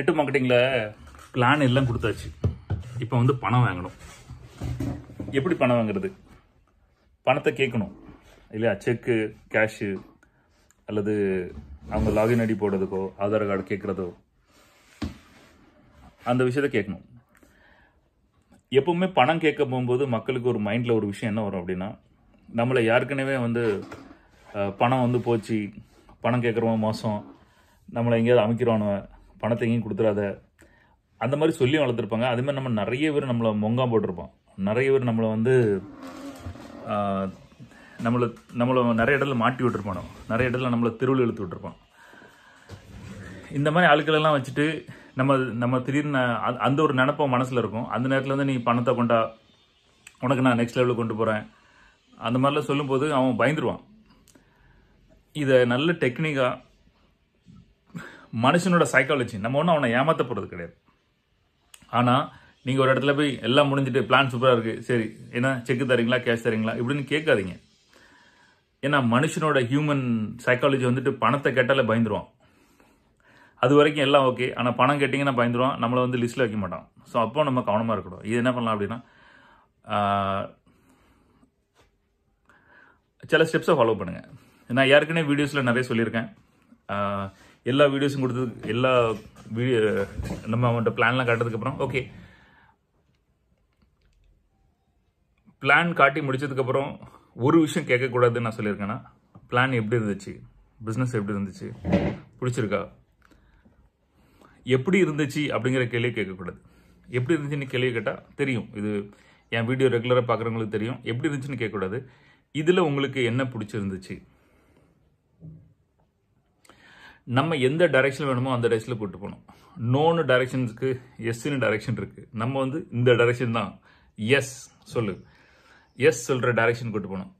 net மார்க்கெட்டிங்கில் plan எல்லாம் கொடுத்தாச்சு இப்போ வந்து பணம் வாங்கணும் எப்படி பணம் வாங்குறது பணத்தை கேட்கணும் இல்லையா செக்கு கேஷு அல்லது அவங்க லாகின் ஐடி போடுறதுக்கோ ஆதார் கார்டு கேட்குறதோ அந்த விஷயத்த கேட்கணும் எப்பவுமே பணம் கேட்க போகும்போது மக்களுக்கு ஒரு மைண்டில் ஒரு விஷயம் என்ன வரும் அப்படின்னா நம்மளை ஏற்கனவே வந்து பணம் வந்து போச்சு பணம் கேட்குறவன் மோசம் நம்மளை எங்கேயாவது அமைக்கிறோன்னு பணத்தை எங்கேயும் கொடுத்துடாத அந்த மாதிரி சொல்லி வளர்த்துருப்பாங்க அது மாதிரி நம்ம நிறைய பேர் நம்மளை மொங்கா போட்டிருப்போம் நிறைய பேர் நம்மளை வந்து நம்மளை நம்மளை நிறைய இடத்துல மாட்டி விட்டுருப்போம் நிறைய இடத்துல நம்மளை தெருவில் இழுத்து விட்டுருப்போம் இந்த மாதிரி ஆளுக்களெல்லாம் வச்சுட்டு நம்ம நம்ம திடீர்னு அந்த ஒரு நினப்பம் மனசில் இருக்கும் அந்த நேரத்தில் வந்து நீ பணத்தை கொண்டா உனக்கு நான் நெக்ஸ்ட் லெவலில் கொண்டு போகிறேன் அந்த மாதிரிலாம் சொல்லும்போது அவன் பயந்துருவான் இதை நல்ல டெக்னிக்காக மனுஷனோட சைக்காலஜி நம்ம ஒன்றும் அவனை ஏமாற்ற போகிறது கிடையாது ஆனால் நீங்கள் ஒரு இடத்துல போய் எல்லாம் முடிஞ்சுட்டு பிளான் சூப்பராக இருக்குது சரி ஏன்னா செக்கு தரீங்களா கேஷ் தரீங்களா இப்படின்னு கேட்காதீங்க ஏன்னா மனுஷனோட ஹியூமன் சைக்காலஜி வந்துட்டு பணத்தை கேட்டாலே பயந்துருவான் அது வரைக்கும் எல்லாம் ஓகே ஆனால் பணம் கேட்டிங்கன்னா பயந்துருவான் நம்மளை வந்து லிஸ்ட்டில் வைக்க மாட்டான் ஸோ அப்போ நம்ம கவனமாக இருக்கணும் இது என்ன பண்ணலாம் அப்படின்னா சில ஸ்டெப்ஸை ஃபாலோ பண்ணுங்கள் நான் ஏற்கனவே வீடியோஸில் நிறைய சொல்லியிருக்கேன் எல்லா வீடியோஸும் கொடுத்தது எல்லா வீடியோ நம்ம அவன்கிட்ட பிளான்லாம் காட்டுறதுக்கப்புறம் ஓகே பிளான் காட்டி முடிச்சதுக்கப்புறம் ஒரு விஷயம் கேட்கக்கூடாதுன்னு நான் சொல்லியிருக்கேன்னா பிளான் எப்படி இருந்துச்சு பிஸ்னஸ் எப்படி இருந்துச்சு பிடிச்சிருக்கா எப்படி இருந்துச்சு அப்படிங்கிற கேள்வியை கேட்கக்கூடாது எப்படி இருந்துச்சுன்னு கேள்வி கேட்டால் தெரியும் இது என் வீடியோ ரெகுலராக பார்க்குறவங்களுக்கு தெரியும் எப்படி இருந்துச்சுன்னு கேட்கக்கூடாது இதில் உங்களுக்கு என்ன பிடிச்சிருந்துச்சு நம்ம எந்த டைரெக்ஷன் வேணுமோ அந்த டைரெக்ஷனில் கூட்டு போகணும் நோன்னு டைரக்ஷன்ஸ்க்கு எஸ்ன்னு டைரெக்ஷன் இருக்குது நம்ம வந்து இந்த டைரெக்ஷன் தான் எஸ் சொல்லு எஸ் சொல்கிற டைரெக்ஷன் கூட்டு போகணும்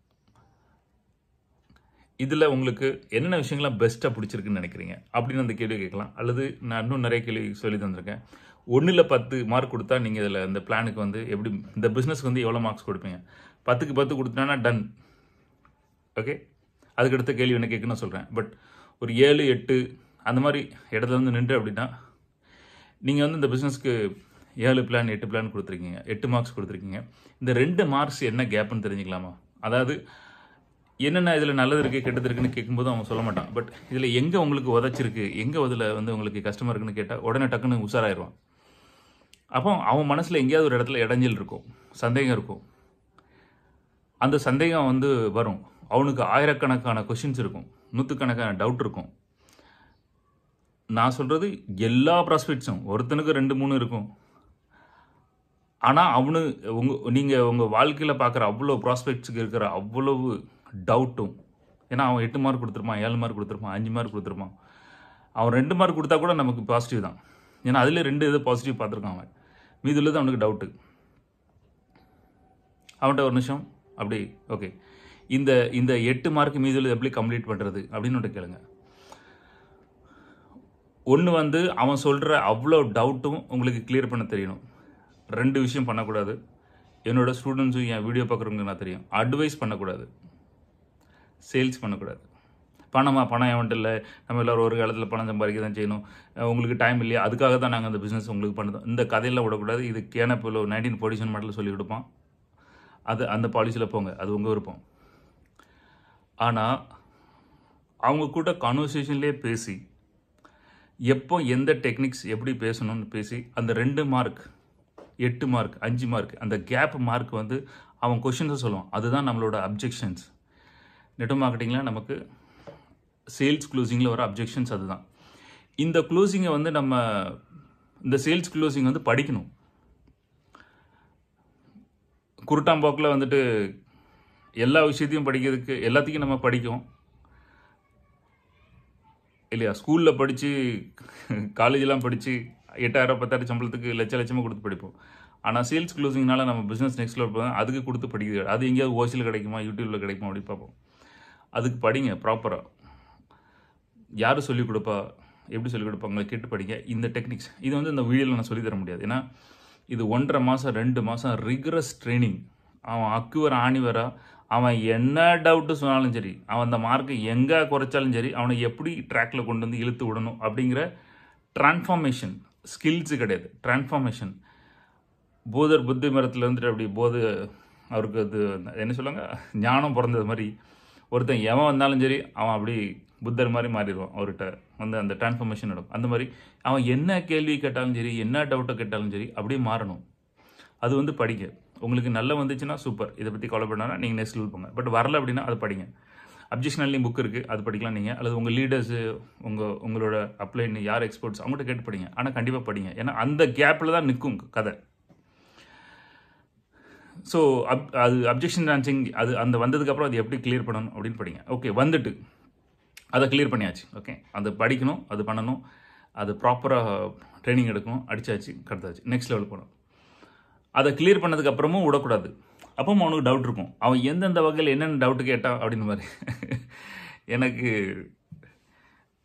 இதில் உங்களுக்கு என்னென்ன விஷயங்கள்லாம் பெஸ்ட்டாக பிடிச்சிருக்குன்னு நினைக்கிறீங்க அப்படின்னு அந்த கேள்வி கேட்கலாம் அல்லது நான் இன்னும் நிறைய கேள்வி சொல்லி தந்திருக்கேன் ஒன்றில் பத்து மார்க் கொடுத்தா நீங்கள் இதில் இந்த பிளானுக்கு வந்து எப்படி இந்த பிஸ்னஸ்க்கு வந்து எவ்வளோ மார்க்ஸ் கொடுப்பீங்க பத்துக்கு பத்து கொடுத்தனா டன் ஓகே அதுக்கடுத்த கேள்வி என்ன கேட்குன்னு சொல்கிறேன் பட் ஒரு ஏழு எட்டு அந்த மாதிரி இடத்துல வந்து நின்று அப்படின்னா நீங்கள் வந்து இந்த பிஸ்னஸ்க்கு ஏழு பிளான் எட்டு பிளான் கொடுத்துருக்கீங்க எட்டு மார்க்ஸ் கொடுத்துருக்கீங்க இந்த ரெண்டு மார்க்ஸ் என்ன கேப்னு தெரிஞ்சுக்கலாமா அதாவது என்னென்ன இதில் நல்லது இருக்குது கெட்டது இருக்குன்னு கேட்கும்போது அவன் சொல்ல மாட்டான் பட் இதில் எங்கே உங்களுக்கு உதச்சிருக்கு எங்கே அதில் வந்து உங்களுக்கு கஷ்டமாக இருக்குன்னு கேட்டால் உடனே டக்குன்னு உஷாராயிருவான் அப்போ அவன் மனசில் எங்கேயாவது ஒரு இடத்துல இடைஞ்சல் இருக்கும் சந்தேகம் இருக்கும் அந்த சந்தேகம் வந்து வரும் அவனுக்கு ஆயிரக்கணக்கான கொஷின்ஸ் இருக்கும் நூற்றுக்கணக்கான டவுட் இருக்கும் நான் சொல்கிறது எல்லா ப்ராஸ்பெக்ட்ஸும் ஒருத்தனுக்கு ரெண்டு மூணு இருக்கும் ஆனால் அவனு உங்கள் நீங்கள் உங்கள் வாழ்க்கையில் பார்க்குற அவ்வளோ ப்ராஸ்பெக்ட்ஸுக்கு இருக்கிற அவ்வளவு டவுட்டும் ஏன்னா அவன் எட்டு மார்க் கொடுத்துருப்பான் ஏழு மார்க் கொடுத்துருப்பான் அஞ்சு மார்க் கொடுத்துருப்பான் அவன் ரெண்டு மார்க் கொடுத்தா கூட நமக்கு பாசிட்டிவ் தான் ஏன்னா அதிலே ரெண்டு இதை பாசிட்டிவ் பார்த்துருக்கான் அவன் மீதி உள்ளது அவனுக்கு டவுட்டு அவன்கிட்ட ஒரு நிமிஷம் அப்படி ஓகே இந்த இந்த எட்டு மார்க் மீது உள்ளது எப்படி கம்ப்ளீட் பண்ணுறது அப்படின்னு கேளுங்க ஒன்று வந்து அவன் சொல்கிற அவ்வளோ டவுட்டும் உங்களுக்கு கிளியர் பண்ண தெரியணும் ரெண்டு விஷயம் பண்ணக்கூடாது என்னோடய ஸ்டூடெண்ட்ஸும் என் வீடியோ பார்க்குறவங்க நான் தெரியும் அட்வைஸ் பண்ணக்கூடாது சேல்ஸ் பண்ணக்கூடாது பணமாக பணம் எவன்ட்டு இல்லை நம்ம எல்லோரும் ஒரு காலத்தில் பணம் சம்பாதிக்க தான் செய்யணும் உங்களுக்கு டைம் இல்லையா அதுக்காக தான் நாங்கள் அந்த பிஸ்னஸ் உங்களுக்கு பண்ணுறோம் இந்த கதையெல்லாம் விடக்கூடாது இது கேனப்பில் நைன்டீன் பொடிஷன் மாடலில் சொல்லி கொடுப்போம் அது அந்த பாலிசியில் போங்க அது உங்கள் விருப்பம் ஆனால் அவங்க கூட கான்வர்சேஷன்லேயே பேசி எப்போ எந்த டெக்னிக்ஸ் எப்படி பேசணும்னு பேசி அந்த ரெண்டு மார்க் எட்டு மார்க் அஞ்சு மார்க் அந்த கேப் மார்க் வந்து அவன் கொஷின்ஸை சொல்லுவான் அதுதான் நம்மளோட அப்ஜெக்ஷன்ஸ் நெட் மார்க்கெட்டிங்கில் நமக்கு சேல்ஸ் க்ளோசிங்கில் வர அப்ஜெக்ஷன்ஸ் அதுதான் இந்த க்ளோசிங்கை வந்து நம்ம இந்த சேல்ஸ் க்ளோசிங் வந்து படிக்கணும் குருட்டாம்போக்கில் வந்துட்டு எல்லா விஷயத்தையும் படிக்கிறதுக்கு எல்லாத்தையும் நம்ம படிக்கும் இல்லையா ஸ்கூலில் படித்து காலேஜெலாம் படித்து எட்டாயிரம் பத்தாயிரம் சம்பளத்துக்கு லட்ச லட்சமாக கொடுத்து படிப்போம் ஆனால் சேல்ஸ் க்ளோசிங்னால நம்ம பிஸ்னஸ் நெக்ஸ்ட்டில் இருப்போம் அதுக்கு கொடுத்து படிக்கிறது அது எங்கேயாவது ஓசியில் கிடைக்குமா யூடியூப்பில் கிடைக்குமா அப்படி பார்ப்போம் அதுக்கு படிங்க ப்ராப்பராக யார் சொல்லிக் கொடுப்பா எப்படி சொல்லிக் கொடுப்பாங்க கேட்டு படிங்க இந்த டெக்னிக்ஸ் இது வந்து இந்த வீடியோவில் நான் சொல்லித்தர முடியாது ஏன்னா இது ஒன்றரை மாதம் ரெண்டு மாதம் ரிகரஸ் ட்ரைனிங் அவன் அக்குவர் ஆணிவராக அவன் என்ன டவுட்டு சொன்னாலும் சரி அவன் அந்த மார்க்கை எங்கே குறைச்சாலும் சரி அவனை எப்படி ட்ராக்கில் கொண்டு வந்து இழுத்து விடணும் அப்படிங்கிற டிரான்ஸ்ஃபார்மேஷன் ஸ்கில்ஸு கிடையாது டிரான்ஸ்ஃபார்மேஷன் பூதர் புத்தி மரத்தில் வந்துட்டு அப்படி போது அவருக்கு அது என்ன சொல்லுவாங்க ஞானம் பிறந்தது மாதிரி ஒருத்தன் எவன் வந்தாலும் சரி அவன் அப்படி புத்தர் மாதிரி மாறிடுவான் அவர்கிட்ட வந்து அந்த டிரான்ஸ்ஃபர்மேஷன் நடக்கும் அந்த மாதிரி அவன் என்ன கேள்வி கேட்டாலும் சரி என்ன டவுட்டை கேட்டாலும் சரி அப்படியே மாறணும் அது வந்து படிக்க உங்களுக்கு நல்ல வந்துச்சுன்னா சூப்பர் இதை பற்றி கவலை பண்ணால் நீங்கள் நெக்ஸ்ட் லெவல் போங்க பட் வரல அப்படின்னா அது படிங்க அப்ஜெக்ஷனல்லையும் புக் இருக்குது அது படிக்கலாம் நீங்கள் அல்லது உங்கள் லீடர்ஸு உங்கள் உங்களோட அப்ளைன் யார் எக்ஸ்பர்ட்ஸ் அவங்கள்ட்ட கேட்டு படிங்க ஆனால் கண்டிப்பாக படிங்க ஏன்னா அந்த கேப்பில் தான் நிற்கும் கதை ஸோ அப் அது அப்ஜெக்ஷன் டான்சிங் அது அந்த வந்ததுக்கப்புறம் அது எப்படி கிளியர் பண்ணணும் அப்படின்னு படிங்க ஓகே வந்துட்டு அதை கிளியர் பண்ணியாச்சு ஓகே அதை படிக்கணும் அது பண்ணணும் அது ப்ராப்பராக ட்ரைனிங் எடுக்கணும் அடித்தாச்சு கடுத்தாச்சு நெக்ஸ்ட் லெவல் போகணும் அதை கிளியர் பண்ணதுக்கப்புறமும் விடக்கூடாது அப்போ அவனுக்கு டவுட் இருக்கும் அவன் எந்தெந்த வகையில் என்னென்ன டவுட்டு கேட்டான் அப்படின்னு மாதிரி எனக்கு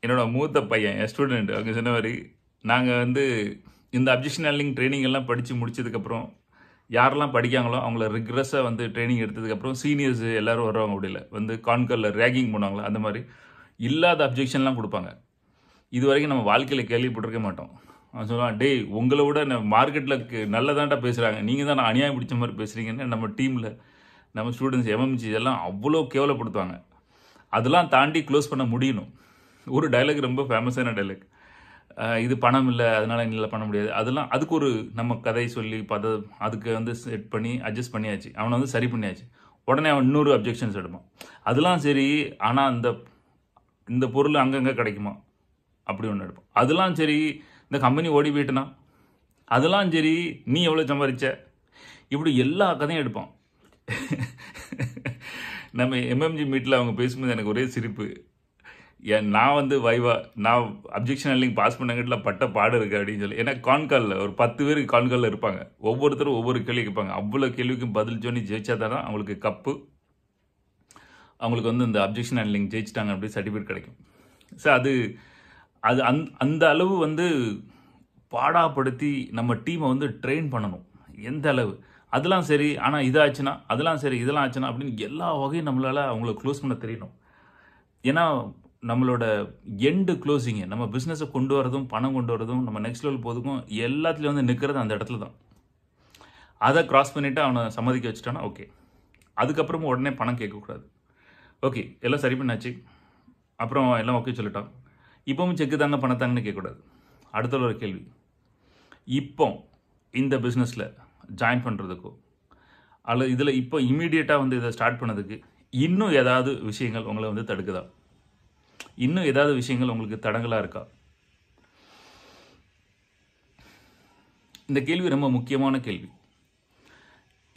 என்னோடய மூத்த பையன் என் ஸ்டூடெண்ட் அவங்க சொன்ன மாதிரி நாங்கள் வந்து இந்த அப்ஜெக்ஷன் ஹேண்ட்லிங் ட்ரைனிங் எல்லாம் படித்து முடிச்சதுக்கப்புறம் யாரெல்லாம் படிக்காங்களோ அவங்கள ரிக்ரஸாக வந்து ட்ரைனிங் எடுத்ததுக்கப்புறம் சீனியர்ஸ் எல்லோரும் வருவாங்க அப்படியில் வந்து கான்கரில் ரேகிங் பண்ணுவாங்களோ அந்த மாதிரி இல்லாத அப்ஜெக்ஷன்லாம் கொடுப்பாங்க இது வரைக்கும் நம்ம வாழ்க்கையில் கேள்விப்பட்டிருக்க மாட்டோம் அவன் சொல்லுவான் டேய் உங்களை விட மார்க்கெட்டில் நல்லதாண்டா பேசுகிறாங்க நீங்கள் தான் நான் அநியாயம் பிடிச்ச மாதிரி பேசுகிறீங்கன்னு நம்ம டீமில் நம்ம ஸ்டூடெண்ட்ஸ் எம்எம்சி இதெல்லாம் அவ்வளோ கேவலப்படுத்துவாங்க அதெல்லாம் தாண்டி க்ளோஸ் பண்ண முடியணும் ஒரு டைலாக் ரொம்ப ஃபேமஸான டைலாக் இது பணம் இல்லை அதனால் என்னால் பண்ண முடியாது அதெல்லாம் அதுக்கு ஒரு நம்ம கதை சொல்லி பத அதுக்கு வந்து செட் பண்ணி அட்ஜஸ்ட் பண்ணியாச்சு அவனை வந்து சரி பண்ணியாச்சு உடனே அவன் இன்னொரு அப்ஜெக்ஷன்ஸ் எடுப்பான் அதெல்லாம் சரி ஆனால் அந்த இந்த பொருள் அங்கங்கே கிடைக்குமா அப்படி ஒன்று எடுப்பான் அதெல்லாம் சரி இந்த கம்பெனி ஓடி போயிட்டுனா அதெல்லாம் சரி நீ எவ்வளோ சம்பாதிச்ச இப்படி எல்லா கதையும் எடுப்போம் நம்ம எம்எம்ஜி மீட்டில் அவங்க பேசும்போது எனக்கு ஒரே சிரிப்பு ஏன் நான் வந்து வைவா நான் அப்ஜெக்ஷன் ஹேண்ட்லிங் பாஸ் பண்ணங்கிட்டல பட்ட பாடு இருக்குது அப்படின்னு சொல்லி ஏன்னா கான்காலில் ஒரு பத்து பேர் கான்காலில் இருப்பாங்க ஒவ்வொருத்தரும் ஒவ்வொரு கேள்வி கேட்பாங்க அவ்வளோ கேள்விக்கும் பதில் சொல்லி ஜெயிச்சா தான் அவங்களுக்கு கப்பு அவங்களுக்கு வந்து இந்த அப்ஜெக்ஷன் ஹேண்ட்லிங் ஜெயிச்சிட்டாங்க அப்படி சர்டிஃபிகேட் கிடைக்கும் ஸோ அது அது அந் அந்த அளவு வந்து பாடாப்படுத்தி நம்ம டீமை வந்து ட்ரெயின் பண்ணணும் எந்த அளவு அதெல்லாம் சரி ஆனால் இதாச்சுன்னா அதெல்லாம் சரி இதெல்லாம் ஆச்சுன்னா அப்படின்னு எல்லா வகையும் நம்மளால் அவங்கள க்ளோஸ் பண்ண தெரியணும் ஏன்னா நம்மளோட எண்டு க்ளோஸிங்கு நம்ம பிஸ்னஸை கொண்டு வரதும் பணம் கொண்டு வரதும் நம்ம நெக்ஸ்ட் லெவல் போதுக்கும் எல்லாத்துலேயும் வந்து நிற்கிறது அந்த இடத்துல தான் அதை க்ராஸ் பண்ணிவிட்டு அவனை சம்மதிக்க வச்சுட்டானா ஓகே அதுக்கப்புறமும் உடனே பணம் கேட்கக்கூடாது ஓகே எல்லாம் சரி பண்ணாச்சு அப்புறம் எல்லாம் ஓகே சொல்லிட்டான் இப்பவும் செக்கு தாங்க பணத்தாங்கன்னு கேட்கக்கூடாது அடுத்த ஒரு கேள்வி இப்போ இந்த பிஸ்னஸில் ஜாயின் பண்ணுறதுக்கோ அல்லது இதில் இப்போ இமீடியட்டாக வந்து இதை ஸ்டார்ட் பண்ணதுக்கு இன்னும் ஏதாவது விஷயங்கள் உங்களை வந்து தடுக்குதா இன்னும் ஏதாவது விஷயங்கள் உங்களுக்கு தடங்கலாக இருக்கா இந்த கேள்வி ரொம்ப முக்கியமான கேள்வி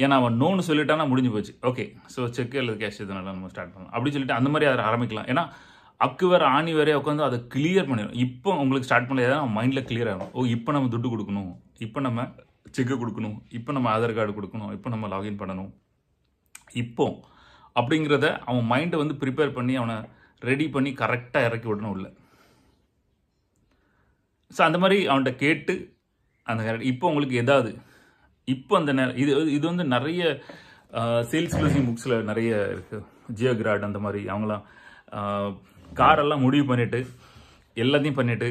ஏன்னா அவன் நோன்னு சொல்லிட்டானா முடிஞ்சு போச்சு ஓகே ஸோ செக் அல்லது கேஷ் இதனால நம்ம ஸ்டார்ட் பண்ணலாம் அப்படின்னு சொல்லிட்டு அந்த மாதிரி அதை ஆரம்பிக்கலாம் ஏன்னா அக்கு வேறு ஆணி வேறே உட்காந்து அதை கிளியர் பண்ணிடும் இப்போ உங்களுக்கு ஸ்டார்ட் பண்ணி நம்ம மைண்டில் கிளியர் ஆகும் ஓ இப்போ நம்ம துட்டு கொடுக்கணும் இப்போ நம்ம செக்கு கொடுக்கணும் இப்போ நம்ம ஆதார் கார்டு கொடுக்கணும் இப்போ நம்ம லாகின் பண்ணணும் இப்போ அப்படிங்கிறத அவன் மைண்டை வந்து ப்ரிப்பேர் பண்ணி அவனை ரெடி பண்ணி கரெக்டாக இறக்கி விடணும் இல்லை ஸோ அந்த மாதிரி அவன்கிட்ட கேட்டு அந்த இப்போ உங்களுக்கு எதாவது இப்போ அந்த இது இது வந்து நிறைய சேல்ஸ் க்ளோசிங் புக்ஸில் நிறைய இருக்குது ஜியோகிராட் அந்த மாதிரி அவங்களாம் காரெல்லாம் முடிவு பண்ணிவிட்டு எல்லாத்தையும் பண்ணிவிட்டு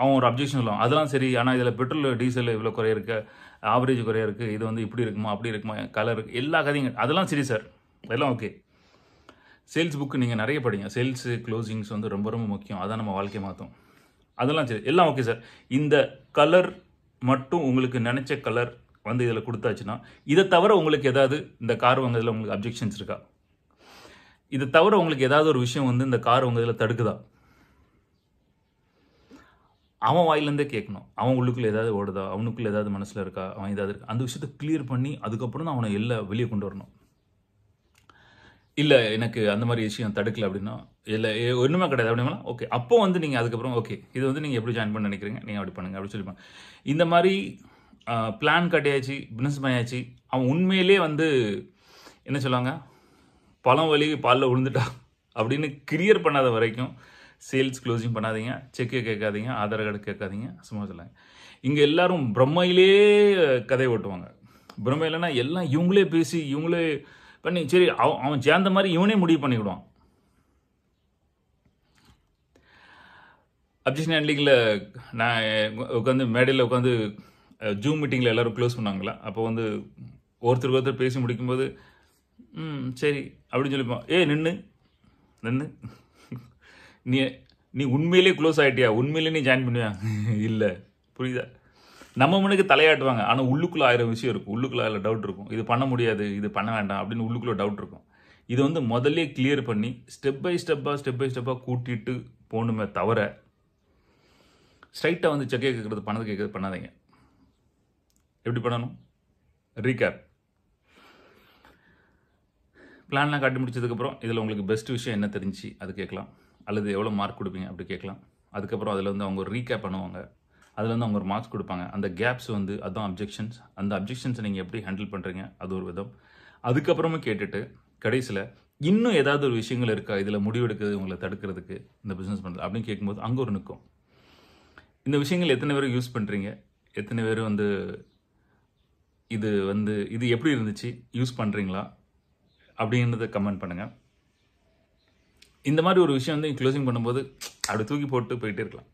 அவன் ஒரு அப்ஜெக்ஷன் சொல்லுவான் அதெல்லாம் சரி ஆனால் இதில் பெட்ரோல் டீசல் இவ்வளோ குறைய இருக்கு ஆவரேஜ் குறைய இருக்குது இது வந்து இப்படி இருக்குமா அப்படி இருக்குமா கலர் எல்லா கதையும் அதெல்லாம் சரி சார் அதெல்லாம் ஓகே சேல்ஸ் புக்கு நீங்கள் நிறைய படிங்க சேல்ஸ் க்ளோசிங்ஸ் வந்து ரொம்ப ரொம்ப முக்கியம் அதான் நம்ம வாழ்க்கை மாற்றும் அதெல்லாம் சரி எல்லாம் ஓகே சார் இந்த கலர் மட்டும் உங்களுக்கு நினச்ச கலர் வந்து இதில் கொடுத்தாச்சுன்னா இதை தவிர உங்களுக்கு ஏதாவது இந்த கார் வாங்குறதுல உங்களுக்கு அப்ஜெக்ஷன்ஸ் இருக்கா இது தவிர உங்களுக்கு ஏதாவது ஒரு விஷயம் வந்து இந்த கார் உங்கள் இதில் தடுக்குதா அவன் வாயிலேருந்தே கேட்கணும் அவன் உள்ளுக்குள்ள ஏதாவது ஓடுதா அவனுக்குள்ளே ஏதாவது மனசில் இருக்கா அவன் ஏதாவது இருக்கா அந்த விஷயத்தை கிளியர் பண்ணி அதுக்கப்புறம் தான் அவனை எல்லாம் வெளியே கொண்டு வரணும் இல்லை எனக்கு அந்த மாதிரி விஷயம் தடுக்கலை அப்படின்னா இல்லை ஒன்றுமே கிடையாது அப்படிங்களா ஓகே அப்போ வந்து நீங்கள் அதுக்கப்புறம் ஓகே இது வந்து நீங்கள் எப்படி ஜாயின் பண்ண நினைக்கிறீங்க நீங்கள் அப்படி பண்ணுங்க அப்படி சொல்லிப்பாங்க இந்த மாதிரி பிளான் கட்டியாச்சு பிஸ்னஸ் பண்ணியாச்சு அவன் உண்மையிலே வந்து என்ன சொல்லுவாங்க பழம் வலி பாலில் விழுந்துட்டா அப்படின்னு கிளியர் பண்ணாத வரைக்கும் சேல்ஸ் க்ளோசிங் பண்ணாதீங்க செக்கை கேட்காதீங்க ஆதார் கார்டு கேட்காதீங்க சும்மா சொல்லாங்க இங்கே எல்லாரும் பிரம்மையிலே கதை ஓட்டுவாங்க பிரம்மையிலனா எல்லாம் இவங்களே பேசி இவங்களே பண்ணி சரி அவன் அவன் சேர்ந்த மாதிரி இவனே முடிவு பண்ணிவிடுவான் அப்ஜெக்ஷன் ஹேண்ட்லிங்கில் நான் உட்காந்து மேடையில் உட்காந்து ஜூம் மீட்டிங்கில் எல்லோரும் க்ளோஸ் பண்ணாங்களா அப்போ வந்து ஒருத்தருக்கு ஒருத்தர் பேசி முடிக்கும்போது ம் சரி அப்படின்னு சொல்லிப்போம் ஏ நின்று நின்று நீ நீ உண்மையிலே க்ளோஸ் ஆகிட்டியா உண்மையிலே நீ ஜாயின் பண்ணுவியா இல்லை புரியுதா நம்ம மனுக்கு தலையாட்டுவாங்க ஆனால் உள்ளுக்குள்ளே ஆயிரம் விஷயம் இருக்கும் உள்ளுக்குள்ளே அதில் டவுட் இருக்கும் இது பண்ண முடியாது இது பண்ண வேண்டாம் அப்படின்னு உள்ளுக்குள்ளே டவுட் இருக்கும் இது வந்து முதல்ல கிளியர் பண்ணி ஸ்டெப் பை ஸ்டெப்பாக ஸ்டெப் பை ஸ்டெப்பாக கூட்டிகிட்டு போகணுமே தவிர ஸ்ட்ரைட்டாக வந்து செக்கை கேட்குறது பணத்தை கேட்குறது பண்ணாதீங்க எப்படி பண்ணணும் ரீகேப் பிளான்லாம் காட்டி முடிச்சதுக்கப்புறம் இதில் உங்களுக்கு பெஸ்ட் விஷயம் என்ன தெரிஞ்சு அது கேட்கலாம் அல்லது எவ்வளோ மார்க் கொடுப்பீங்க அப்படி கேட்கலாம் அதுக்கப்புறம் அதில் வந்து அவங்க ஒரு ரீகேப் பண்ணுவாங்க அதில் வந்து அவங்க ஒரு மார்க்ஸ் கொடுப்பாங்க அந்த கேப்ஸ் வந்து அதுதான் அப்ஜெக்ஷன்ஸ் அந்த அப்ஜெக்ஷன்ஸை நீங்கள் எப்படி ஹேண்டில் பண்ணுறீங்க அது ஒரு விதம் அதுக்கப்புறமும் கேட்டுட்டு கடைசியில் இன்னும் ஏதாவது ஒரு விஷயங்கள் இருக்கா இதில் முடிவெடுக்கிறது உங்களை தடுக்கிறதுக்கு இந்த பிஸ்னஸ் பண்ணுறது அப்படின்னு கேட்கும்போது அங்கே ஒரு நிற்கும் இந்த விஷயங்கள் எத்தனை பேர் யூஸ் பண்ணுறீங்க எத்தனை பேர் வந்து இது வந்து இது எப்படி இருந்துச்சு யூஸ் பண்ணுறீங்களா அப்படின்றத கமெண்ட் பண்ணுங்கள் இந்த மாதிரி ஒரு விஷயம் வந்து க்ளோசிங் பண்ணும்போது அப்படி தூக்கி போட்டு போயிட்டே இருக்கலாம்